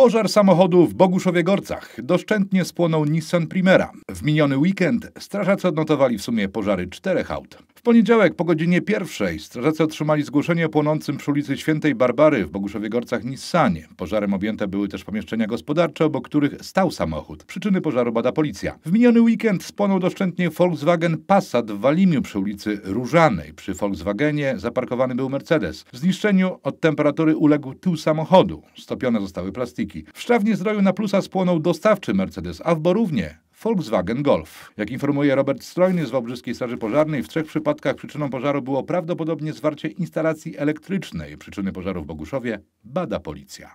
Pożar samochodu w Boguszowie Gorcach. Doszczętnie spłonął Nissan Primera. W miniony weekend strażacy odnotowali w sumie pożary czterech aut. W poniedziałek po godzinie pierwszej strażacy otrzymali zgłoszenie o płonącym przy ulicy Świętej Barbary w Boguszowie Gorcach Nissanie. Pożarem objęte były też pomieszczenia gospodarcze, obok których stał samochód. Przyczyny pożaru bada policja. W miniony weekend spłonął doszczętnie Volkswagen Passat w Walimiu przy ulicy Różanej. Przy Volkswagenie zaparkowany był Mercedes. Zniszczeniu od temperatury uległ tył samochodu. Stopione zostały plastiki. W Szczawnie Zdroju na plusa spłonął dostawczy Mercedes, a w Borównie Volkswagen Golf. Jak informuje Robert Strojny z Wałbrzyskiej Straży Pożarnej, w trzech przypadkach przyczyną pożaru było prawdopodobnie zwarcie instalacji elektrycznej. Przyczyny pożaru w Boguszowie bada policja.